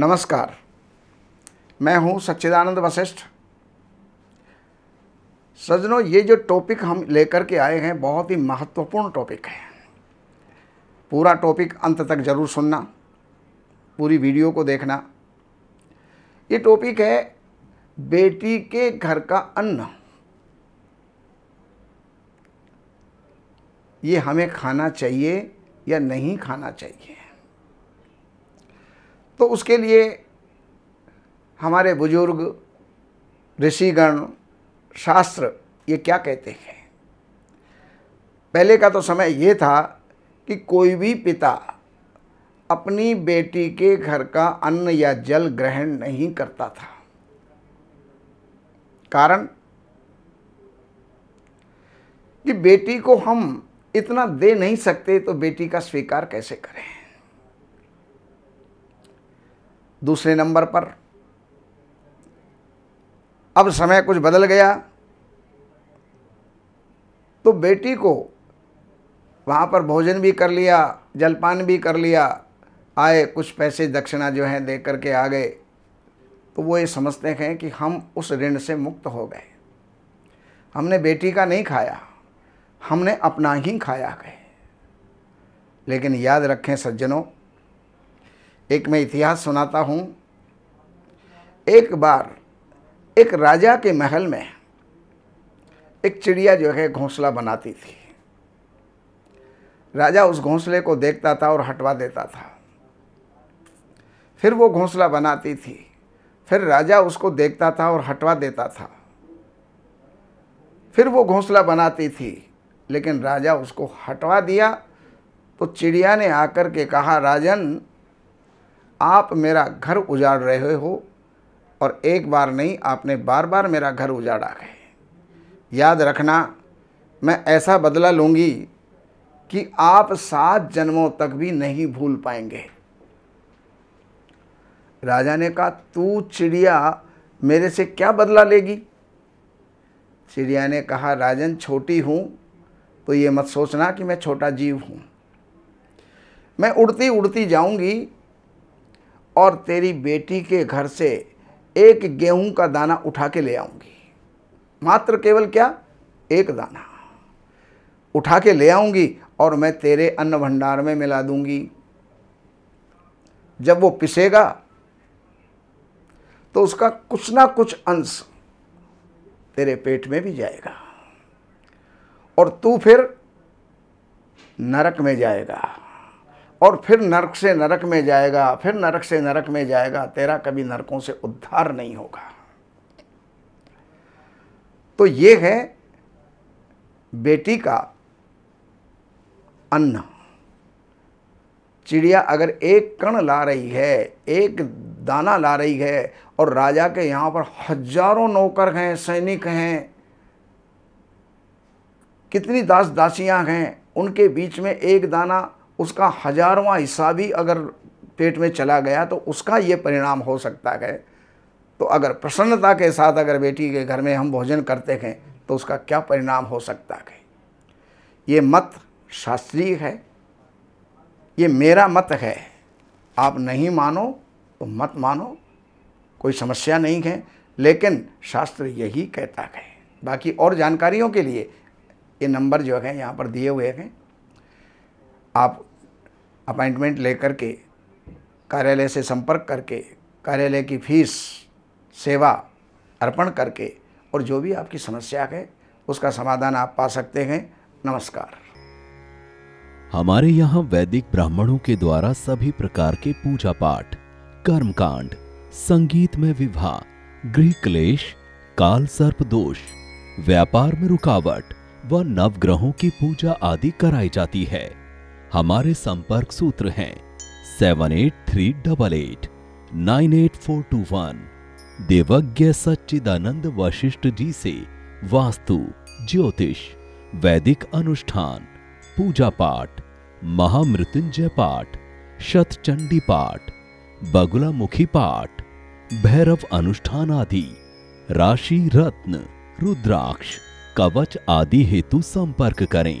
नमस्कार मैं हूं सच्चिदानंद वशिष्ठ सजनों ये जो टॉपिक हम लेकर के आए हैं बहुत ही महत्वपूर्ण टॉपिक है पूरा टॉपिक अंत तक जरूर सुनना पूरी वीडियो को देखना ये टॉपिक है बेटी के घर का अन्न ये हमें खाना चाहिए या नहीं खाना चाहिए तो उसके लिए हमारे बुजुर्ग ऋषिगण शास्त्र ये क्या कहते हैं पहले का तो समय ये था कि कोई भी पिता अपनी बेटी के घर का अन्न या जल ग्रहण नहीं करता था कारण कि बेटी को हम इतना दे नहीं सकते तो बेटी का स्वीकार कैसे करें दूसरे नंबर पर अब समय कुछ बदल गया तो बेटी को वहाँ पर भोजन भी कर लिया जलपान भी कर लिया आए कुछ पैसे दक्षिणा जो है दे करके आ गए तो वो ये समझते हैं कि हम उस ऋण से मुक्त हो गए हमने बेटी का नहीं खाया हमने अपना ही खाया है लेकिन याद रखें सज्जनों एक मैं इतिहास सुनाता हूँ एक बार एक राजा के महल में एक चिड़िया जो है घोंसला बनाती थी राजा उस घोंसले को देखता था और हटवा देता था फिर वो घोंसला बनाती थी फिर राजा उसको देखता था और हटवा देता था फिर वो घोंसला बनाती थी लेकिन राजा उसको हटवा दिया तो चिड़िया ने आकर के कहा राजन आप मेरा घर उजाड़ रहे हो और एक बार नहीं आपने बार बार मेरा घर उजाड़ा है याद रखना मैं ऐसा बदला लूँगी कि आप सात जन्मों तक भी नहीं भूल पाएंगे राजा ने कहा तू चिड़िया मेरे से क्या बदला लेगी चिड़िया ने कहा राजन छोटी हूँ तो ये मत सोचना कि मैं छोटा जीव हूँ मैं उड़ती उड़ती जाऊँगी और तेरी बेटी के घर से एक गेहूं का दाना उठा के ले आऊंगी मात्र केवल क्या एक दाना उठा के ले आऊंगी और मैं तेरे अन्न भंडार में मिला दूंगी जब वो पिसेगा तो उसका कुछ ना कुछ अंश तेरे पेट में भी जाएगा और तू फिर नरक में जाएगा और फिर नरक से नरक में जाएगा फिर नरक से नरक में जाएगा तेरा कभी नरकों से उद्धार नहीं होगा तो ये है बेटी का अन्न चिड़िया अगर एक कण ला रही है एक दाना ला रही है और राजा के यहाँ पर हजारों नौकर हैं सैनिक हैं कितनी दास दासियाँ हैं उनके बीच में एक दाना उसका हजारवा हिस्सा भी अगर पेट में चला गया तो उसका ये परिणाम हो सकता है तो अगर प्रसन्नता के साथ अगर बेटी के घर में हम भोजन करते हैं तो उसका क्या परिणाम हो सकता है ये मत शास्त्रीय है ये मेरा मत है आप नहीं मानो तो मत मानो कोई समस्या नहीं है लेकिन शास्त्र यही कहता है बाकी और जानकारियों के लिए ये नंबर जो है यहाँ पर दिए हुए हैं आप अपॉइंटमेंट लेकर के कार्यालय से संपर्क करके कार्यालय की फीस सेवा अर्पण करके और जो भी आपकी समस्या है उसका समाधान आप पा सकते हैं नमस्कार हमारे यहाँ वैदिक ब्राह्मणों के द्वारा सभी प्रकार के पूजा पाठ कर्मकांड संगीत में विवाह गृह क्लेश काल सर्प दोष व्यापार में रुकावट व नवग्रहों की पूजा आदि कराई जाती है हमारे संपर्क सूत्र हैं seven eight three double eight nine eight four two one देवज्ञ सच्चिदानंद वशिष्ठ जी से वास्तु ज्योतिष वैदिक अनुष्ठान पूजा पाठ महामृत्युंजय पाठ शतचंडी पाठ बगुलामुखी पाठ भैरव अनुष्ठान आदि राशि रत्न रुद्राक्ष कवच आदि हेतु संपर्क करें